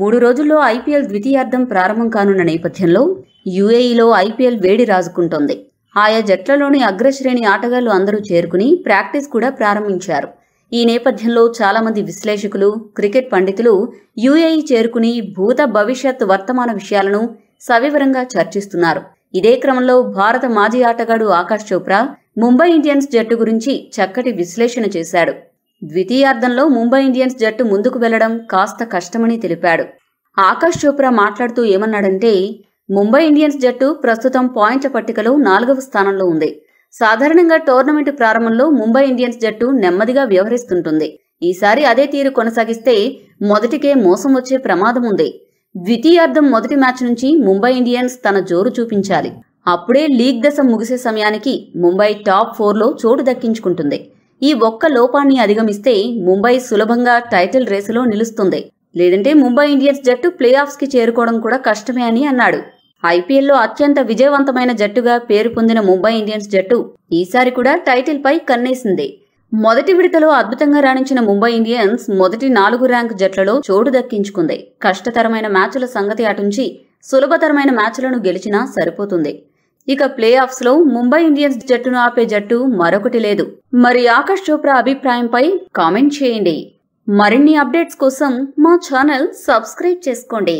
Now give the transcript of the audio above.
మూడు రోజుల్లో ఐపీఎల్ ద్వితీయార్థం ప్రారంభం కానున్న నేపథ్యంలో యుఏఈలో ఐపీఎల్ వేడి రాజుకుంటోంది ఆయా జట్లలోని అగ్రశ్రేణి ఆటగాళ్లు అందరూ చేరుకుని ప్రాక్టీస్ కూడా ప్రారంభించారు ఈ నేపథ్యంలో చాలామంది విశ్లేషకులు క్రికెట్ పండితులు యుఏఈ చేరుకుని భూత భవిష్యత్ వర్తమాన విషయాలను సవివరంగా చర్చిస్తున్నారు ఇదే క్రమంలో భారత మాజీ ఆటగాడు ఆకాష్ చోప్రా ముంబై ఇండియన్స్ జట్టు గురించి చక్కటి విశ్లేషణ చేశాడు ద్వితీయార్థంలో ముంబై ఇండియన్స్ జట్టు ముందుకు వెళ్లడం కాస్త కష్టమని తెలిపాడు ఆకాష్ చోప్రా మాట్లాడుతూ ఏమన్నాడంటే ముంబై ఇండియన్స్ జట్టు ప్రస్తుతం పాయింట్ల పట్టికలో నాలుగవ స్థానంలో ఉంది సాధారణంగా టోర్నమెంట్ ప్రారంభంలో ముంబై ఇండియన్స్ జట్టు నెమ్మదిగా వ్యవహరిస్తుంటుంది ఈసారి అదే తీరు కొనసాగిస్తే మొదటికే మోసం వచ్చే ప్రమాదం ఉంది ద్వితీయార్థం మొదటి మ్యాచ్ నుంచి ముంబై ఇండియన్స్ తన జోరు చూపించాలి అప్పుడే లీగ్ దశ ముగిసే సమయానికి ముంబై టాప్ ఫోర్లో చోటు దక్కించుకుంటుంది ఈ ఒక్క లోపాన్ని అధిగమిస్తే ముంబై సులభంగా టైటిల్ రేసులో నిలుస్తుంది లేదంటే ముంబై ఇండియన్స్ జట్టు ప్లే ఆఫ్స్కి చేరుకోవడం కూడా కష్టమే అని అన్నాడు ఐపీఎల్లో అత్యంత విజయవంతమైన జట్టుగా పేరు పొందిన ముంబై ఇండియన్స్ జట్టు ఈసారి కూడా టైటిల్ పై కన్నేసింది మొదటి విడతలో అద్భుతంగా రాణించిన ముంబై ఇండియన్స్ మొదటి నాలుగు ర్యాంక్ జట్లలో చోటు దక్కించుకుంది కష్టతరమైన మ్యాచ్ల సంగతి అటుంచి సులభతరమైన మ్యాచ్లను గెలిచినా సరిపోతుంది ఇక ప్లే ఆఫ్స్లో ముంబై ఇండియన్స్ జట్టును ఆపే జట్టు మరొకటి లేదు మరి ఆకాష్ చోప్రా అభిప్రాయంపై కామెంట్ చేయండి మరిన్ని అప్డేట్స్ కోసం మా ఛానల్ సబ్స్క్రైబ్ చేసుకోండి